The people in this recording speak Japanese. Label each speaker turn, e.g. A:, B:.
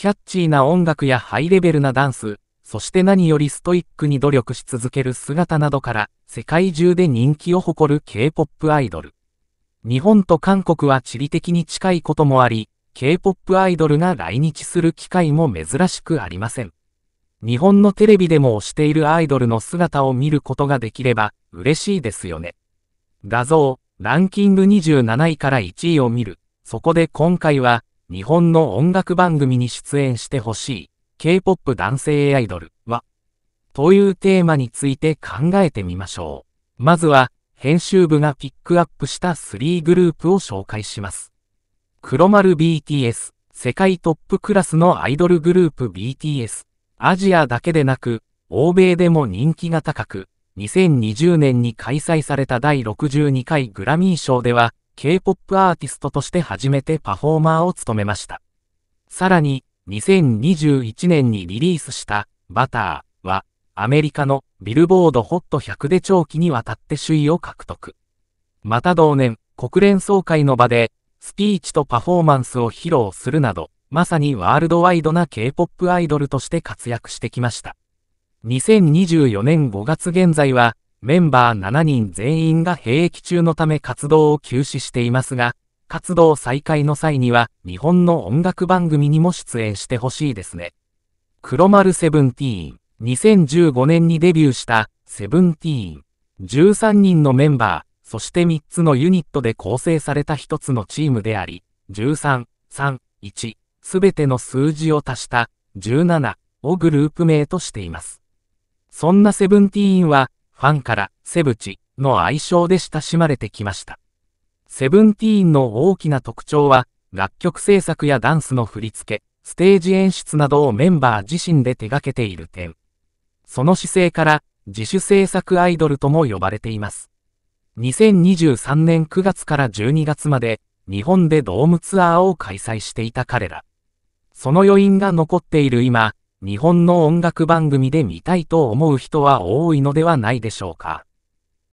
A: キャッチーな音楽やハイレベルなダンス、そして何よりストイックに努力し続ける姿などから、世界中で人気を誇る K-POP アイドル。日本と韓国は地理的に近いこともあり、K-POP アイドルが来日する機会も珍しくありません。日本のテレビでも推しているアイドルの姿を見ることができれば嬉しいですよね。画像、ランキング27位から1位を見る。そこで今回は日本の音楽番組に出演してほしい K-POP 男性アイドルはというテーマについて考えてみましょう。まずは編集部がピックアップした3グループを紹介します。黒丸 BTS、世界トップクラスのアイドルグループ BTS、アジアだけでなく欧米でも人気が高く、2020年に開催された第62回グラミー賞では、K-POP アーティストとして初めてパフォーマーを務めました。さらに、2021年にリリースした、バターは、アメリカのビルボード HOT100 で長期にわたって首位を獲得。また同年、国連総会の場で、スピーチとパフォーマンスを披露するなど、まさにワールドワイドな K-POP アイドルとして活躍してきました。2024年5月現在は、メンバー7人全員が兵役中のため活動を休止していますが、活動再開の際には日本の音楽番組にも出演してほしいですね。黒丸セブンティーン、2015年にデビューしたセブンティーン、13人のメンバー、そして3つのユニットで構成された一つのチームであり、13、3、1、すべての数字を足した17をグループ名としています。そんなセブンティーンはファンからセブチの愛称で親しまれてきました。セブンティーンの大きな特徴は、楽曲制作やダンスの振り付け、ステージ演出などをメンバー自身で手掛けている点。その姿勢から、自主制作アイドルとも呼ばれています。2023年9月から12月まで、日本でドームツアーを開催していた彼ら。その余韻が残っている今、日本の音楽番組で見たいと思う人は多いのではないでしょうか。